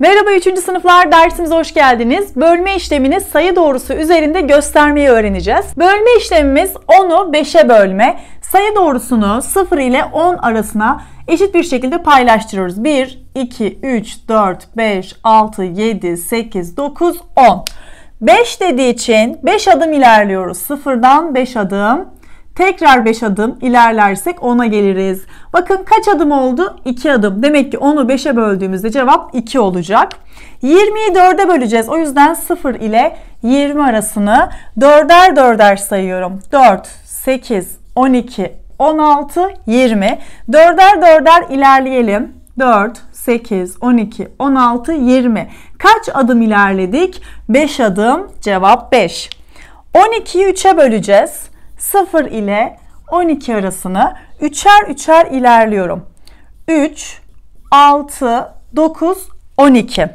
Merhaba 3. sınıflar dersimize hoş geldiniz. Bölme işlemini sayı doğrusu üzerinde göstermeyi öğreneceğiz. Bölme işlemimiz 10'u 5'e bölme. Sayı doğrusunu 0 ile 10 arasına eşit bir şekilde paylaştırıyoruz. 1, 2, 3, 4, 5, 6, 7, 8, 9, 10. 5 dediği için 5 adım ilerliyoruz. 0'dan 5 adım. Tekrar 5 adım ilerlersek 10'a geliriz. Bakın kaç adım oldu? 2 adım. Demek ki 10'u 5'e böldüğümüzde cevap 2 olacak. 20'yi 4'e böleceğiz. O yüzden 0 ile 20 arasını 4'er 4'er sayıyorum. 4, 8, 12, 16, 20. 4'er 4'er ilerleyelim. 4, 8, 12, 16, 20. Kaç adım ilerledik? 5 adım. Cevap 5. 12'yi 3'e böleceğiz. 0 ile 12 arasını üçer üçer ilerliyorum. 3, 6, 9, 12.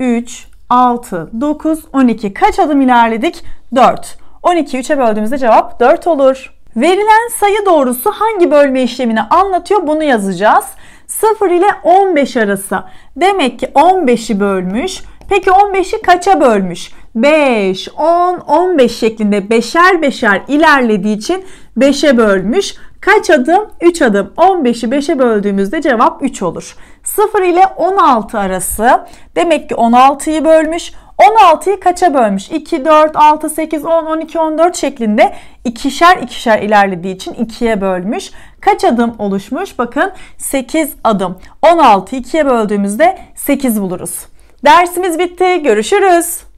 3, 6, 9, 12. Kaç adım ilerledik? 4. 12'yi 3'e böldüğümüzde cevap 4 olur. Verilen sayı doğrusu hangi bölme işlemini anlatıyor bunu yazacağız. 0 ile 15 arası. Demek ki 15'i bölmüş. Peki 15'i kaça bölmüş? 5, 10, 15 şeklinde beşer beşer ilerlediği için 5'e bölmüş. Kaç adım? 3 adım. 15'i 5'e böldüğümüzde cevap 3 olur. 0 ile 16 arası. Demek ki 16'yı bölmüş. 16'yı kaça bölmüş? 2, 4, 6, 8, 10, 12, 14 şeklinde ikişer ikişer ilerlediği için 2'ye bölmüş. Kaç adım oluşmuş? Bakın 8 adım. 16'yı 2'ye böldüğümüzde 8 buluruz. Dersimiz bitti. Görüşürüz.